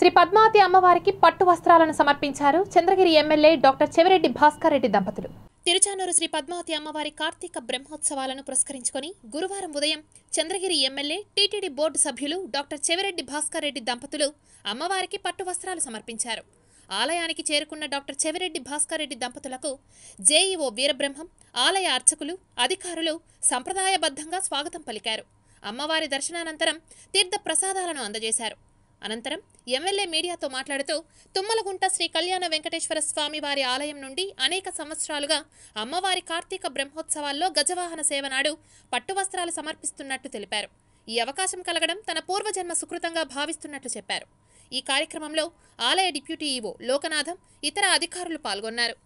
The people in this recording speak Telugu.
శ్రీ పద్మావతి అమ్మవారికి పట్టు వస్త్రాలను సమర్పించారు చంద్రగిరి ఎమ్మెల్యే డాక్టర్ చెవిరెడ్డి భాస్కర్ రెడ్డి దంపతులు తిరుచానూరు శ్రీ పద్మావతి అమ్మవారి కార్తీక బ్రహ్మోత్సవాలను పురస్కరించుకొని గురువారం ఉదయం చంద్రగిరి ఎమ్మెల్యే టీటీడీ బోర్డు సభ్యులు డాక్టర్ చెవిరెడ్డి భాస్కర్ రెడ్డి దంపతులు అమ్మవారికి పట్టు వస్త్రాలు సమర్పించారు ఆలయానికి చేరుకున్న డాక్టర్ చెవిరెడ్డి భాస్కర్ రెడ్డి దంపతులకు జేఈఓ వీరబ్రహ్మం ఆలయ అర్చకులు అధికారులు సంప్రదాయబద్ధంగా స్వాగతం పలికారు అమ్మవారి దర్శనానంతరం తీర్థ ప్రసాదాలను అందజేశారు అనంతరం ఎమ్మెల్యే మీడియాతో మాట్లాడుతూ తుమ్మలగుంట శ్రీ కళ్యాణ వెంకటేశ్వర స్వామి వారి ఆలయం నుండి అనేక సంవత్సరాలుగా అమ్మవారి కార్తీక బ్రహ్మోత్సవాల్లో గజవాహన సేవ నాడు పట్టు వస్త్రాలు సమర్పిస్తున్నట్టు తెలిపారు ఈ అవకాశం కలగడం తన పూర్వజన్మ సుకృతంగా భావిస్తున్నట్లు చెప్పారు ఈ కార్యక్రమంలో ఆలయ డిప్యూటీ ఈవో లోకనాథం ఇతర అధికారులు పాల్గొన్నారు